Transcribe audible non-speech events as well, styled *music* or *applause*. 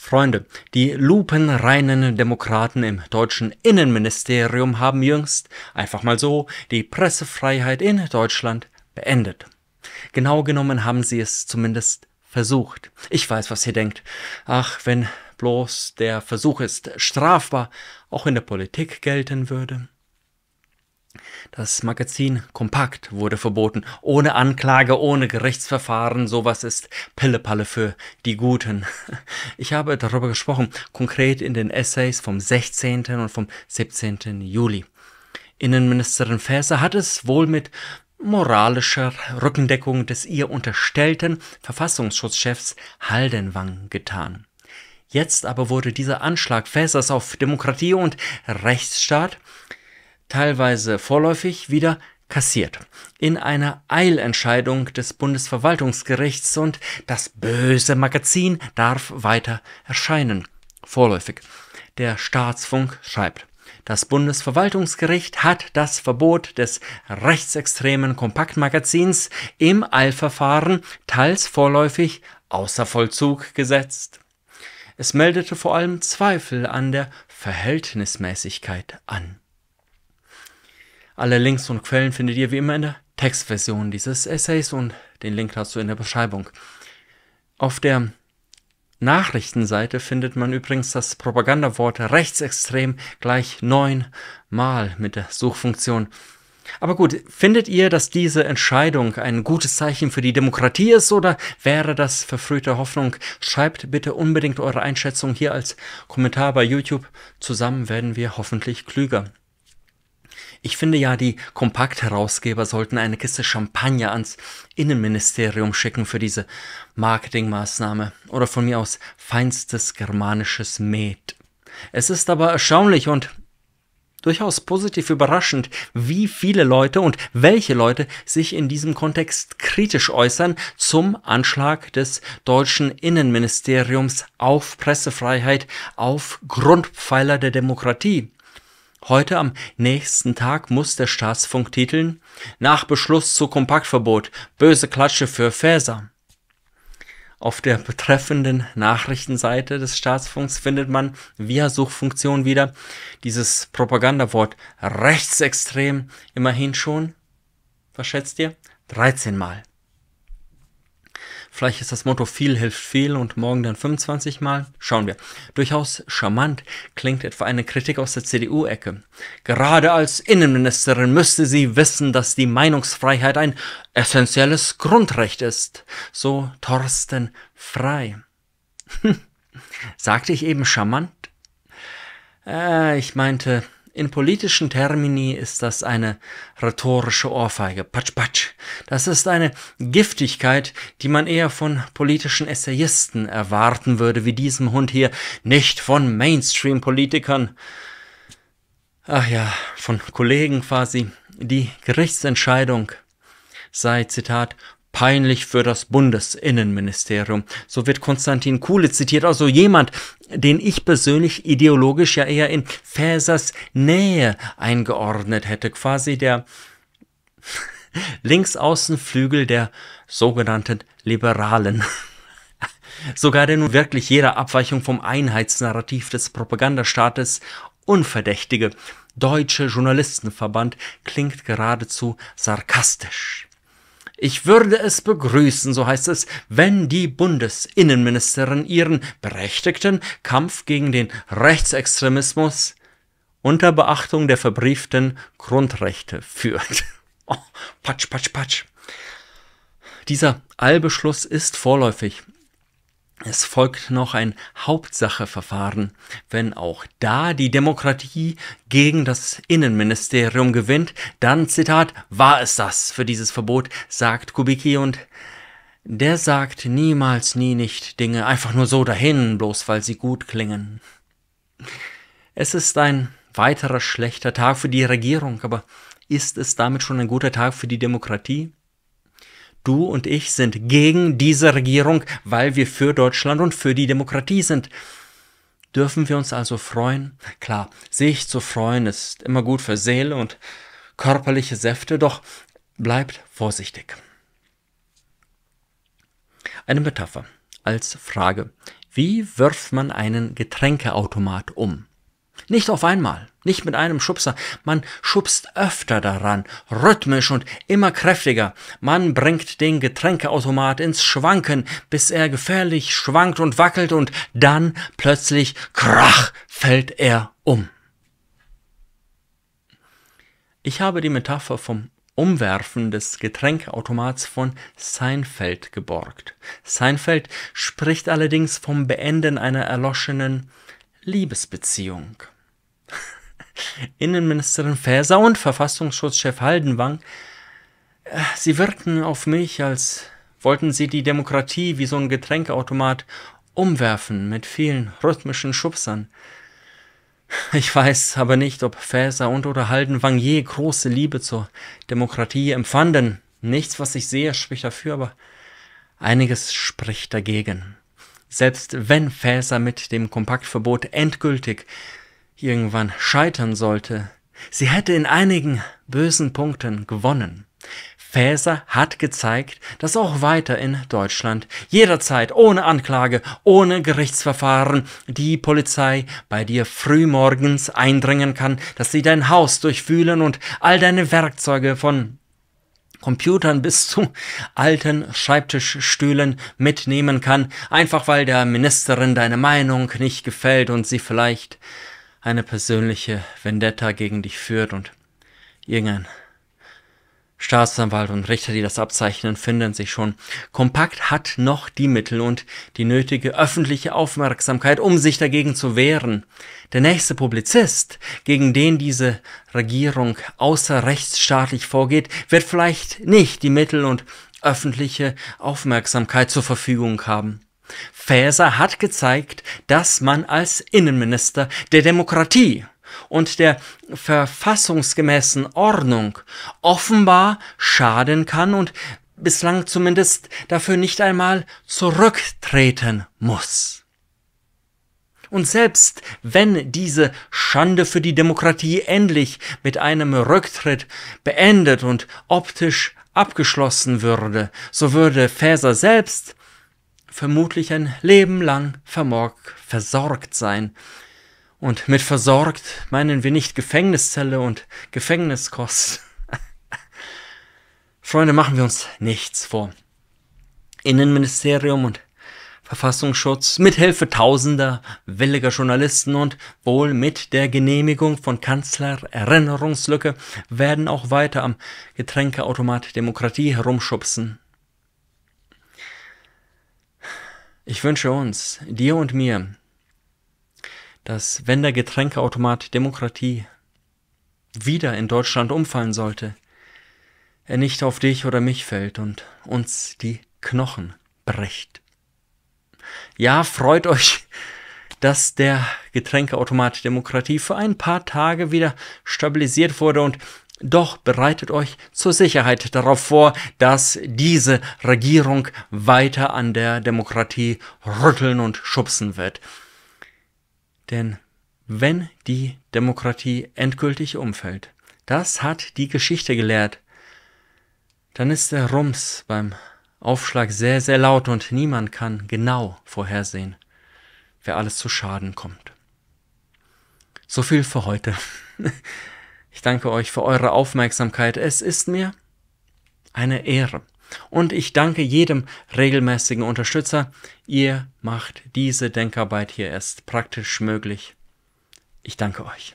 Freunde, die lupenreinen Demokraten im deutschen Innenministerium haben jüngst einfach mal so die Pressefreiheit in Deutschland beendet. Genau genommen haben sie es zumindest versucht. Ich weiß, was ihr denkt. Ach, wenn bloß der Versuch ist strafbar, auch in der Politik gelten würde. Das Magazin Kompakt wurde verboten, ohne Anklage, ohne Gerichtsverfahren, sowas ist Pillepalle für die Guten. *laughs* Ich habe darüber gesprochen, konkret in den Essays vom 16. und vom 17. Juli. Innenministerin Faeser hat es wohl mit moralischer Rückendeckung des ihr unterstellten Verfassungsschutzchefs Haldenwang getan. Jetzt aber wurde dieser Anschlag Faesers auf Demokratie und Rechtsstaat teilweise vorläufig, wieder kassiert. In einer Eilentscheidung des Bundesverwaltungsgerichts und das böse Magazin darf weiter erscheinen. Vorläufig. Der Staatsfunk schreibt. Das Bundesverwaltungsgericht hat das Verbot des rechtsextremen Kompaktmagazins im Eilverfahren teils vorläufig außer Vollzug gesetzt. Es meldete vor allem Zweifel an der Verhältnismäßigkeit an. Alle Links und Quellen findet ihr wie immer in der Textversion dieses Essays und den Link dazu in der Beschreibung. Auf der Nachrichtenseite findet man übrigens das Propagandawort rechtsextrem gleich neunmal mit der Suchfunktion. Aber gut, findet ihr, dass diese Entscheidung ein gutes Zeichen für die Demokratie ist oder wäre das verfrühte Hoffnung? Schreibt bitte unbedingt eure Einschätzung hier als Kommentar bei YouTube. Zusammen werden wir hoffentlich klüger. Ich finde ja, die Kompaktherausgeber sollten eine Kiste Champagner ans Innenministerium schicken für diese Marketingmaßnahme oder von mir aus feinstes germanisches Met. Es ist aber erstaunlich und durchaus positiv überraschend, wie viele Leute und welche Leute sich in diesem Kontext kritisch äußern zum Anschlag des deutschen Innenministeriums auf Pressefreiheit, auf Grundpfeiler der Demokratie. Heute am nächsten Tag muss der Staatsfunk titeln Nach Beschluss zu Kompaktverbot, böse Klatsche für Fäser. Auf der betreffenden Nachrichtenseite des Staatsfunks findet man via Suchfunktion wieder dieses Propagandawort rechtsextrem immerhin schon, was schätzt ihr? 13 Mal. Vielleicht ist das Motto viel hilft viel und morgen dann 25 Mal. Schauen wir. Durchaus charmant klingt etwa eine Kritik aus der CDU-Ecke. Gerade als Innenministerin müsste sie wissen, dass die Meinungsfreiheit ein essentielles Grundrecht ist. So Thorsten Frei. *laughs* Sagte ich eben charmant? Äh, ich meinte in politischen Termini ist das eine rhetorische Ohrfeige. Patsch, patsch. Das ist eine Giftigkeit, die man eher von politischen Essayisten erwarten würde, wie diesem Hund hier, nicht von Mainstream-Politikern. Ach ja, von Kollegen quasi. Die Gerichtsentscheidung sei, Zitat, Peinlich für das Bundesinnenministerium. So wird Konstantin Kuhle zitiert, also jemand, den ich persönlich ideologisch ja eher in Fäsers Nähe eingeordnet hätte. Quasi der *laughs* Linksaußenflügel der sogenannten Liberalen. *laughs* Sogar der nun wirklich jeder Abweichung vom Einheitsnarrativ des Propagandastaates unverdächtige Deutsche Journalistenverband klingt geradezu sarkastisch. Ich würde es begrüßen, so heißt es, wenn die Bundesinnenministerin ihren berechtigten Kampf gegen den Rechtsextremismus unter Beachtung der verbrieften Grundrechte führt. *laughs* Oh, patsch, patsch, patsch. Dieser Allbeschluss ist vorläufig. Es folgt noch ein Hauptsacheverfahren, wenn auch da die Demokratie gegen das Innenministerium gewinnt, dann Zitat, war es das für dieses Verbot, sagt Kubicki und der sagt niemals nie nicht Dinge einfach nur so dahin, bloß weil sie gut klingen. Es ist ein weiterer schlechter Tag für die Regierung, aber ist es damit schon ein guter Tag für die Demokratie? du und ich sind gegen diese Regierung, weil wir für Deutschland und für die Demokratie sind. Dürfen wir uns also freuen? Klar, sich zu freuen ist immer gut für Seele und körperliche Säfte, doch bleibt vorsichtig. Eine Metapher als Frage. Wie wirft man einen Getränkeautomat um? Nicht auf einmal, nicht mit einem Schubser. Man schubst öfter daran, rhythmisch und immer kräftiger. Man bringt den Getränkeautomat ins Schwanken, bis er gefährlich schwankt und wackelt und dann plötzlich krach fällt er um. Ich habe die Metapher vom Umwerfen des Getränkeautomats von Seinfeld geborgt. Seinfeld spricht allerdings vom Beenden einer erloschenen Liebesbeziehung. *laughs* Innenministerin Faeser und Verfassungsschutzchef Haldenwang, äh, sie wirken auf mich, als wollten sie die Demokratie wie so ein Getränkeautomat umwerfen mit vielen rhythmischen Schubsern. Ich weiß aber nicht, ob Faeser und oder Haldenwang je große Liebe zur Demokratie empfanden. Nichts, was ich sehe, spricht dafür, aber einiges spricht dagegen. Selbst wenn Faeser mit dem Kompaktverbot endgültig irgendwann scheitern sollte, sie hätte in einigen bösen Punkten gewonnen. Faeser hat gezeigt, dass auch weiter in Deutschland jederzeit ohne Anklage, ohne Gerichtsverfahren die Polizei bei dir frühmorgens eindringen kann, dass sie dein Haus durchwühlen und all deine Werkzeuge von Computern bis zu alten Schreibtischstühlen mitnehmen kann, einfach weil der Ministerin deine Meinung nicht gefällt und sie vielleicht eine persönliche Vendetta gegen dich führt und irgendein Staatsanwalt und Richter, die das abzeichnen, finden sich schon. Kompakt hat noch die Mittel und die nötige öffentliche Aufmerksamkeit, um sich dagegen zu wehren. Der nächste Publizist, gegen den diese Regierung außerrechtsstaatlich vorgeht, wird vielleicht nicht die Mittel und öffentliche Aufmerksamkeit zur Verfügung haben. Faeser hat gezeigt, dass man als Innenminister der Demokratie und der verfassungsgemäßen Ordnung offenbar schaden kann und bislang zumindest dafür nicht einmal zurücktreten muss. Und selbst wenn diese Schande für die Demokratie endlich mit einem Rücktritt beendet und optisch abgeschlossen würde, so würde Faeser selbst vermutlich ein Leben lang versorgt sein. Und mit versorgt meinen wir nicht Gefängniszelle und Gefängniskost. *laughs* Freunde, machen wir uns nichts vor. Innenministerium und Verfassungsschutz mithilfe tausender williger Journalisten und wohl mit der Genehmigung von Kanzler Erinnerungslücke werden auch weiter am Getränkeautomat Demokratie herumschubsen. Ich wünsche uns, dir und mir, dass wenn der Getränkeautomat Demokratie wieder in Deutschland umfallen sollte, er nicht auf dich oder mich fällt und uns die Knochen brecht. Ja, freut euch, dass der Getränkeautomat Demokratie für ein paar Tage wieder stabilisiert wurde und doch bereitet euch zur Sicherheit darauf vor, dass diese Regierung weiter an der Demokratie rütteln und schubsen wird. Denn wenn die Demokratie endgültig umfällt, das hat die Geschichte gelehrt, dann ist der Rums beim Aufschlag sehr, sehr laut und niemand kann genau vorhersehen, wer alles zu Schaden kommt. So viel für heute. *laughs* Ich danke euch für eure Aufmerksamkeit. Es ist mir eine Ehre. Und ich danke jedem regelmäßigen Unterstützer. Ihr macht diese Denkarbeit hier erst praktisch möglich. Ich danke euch.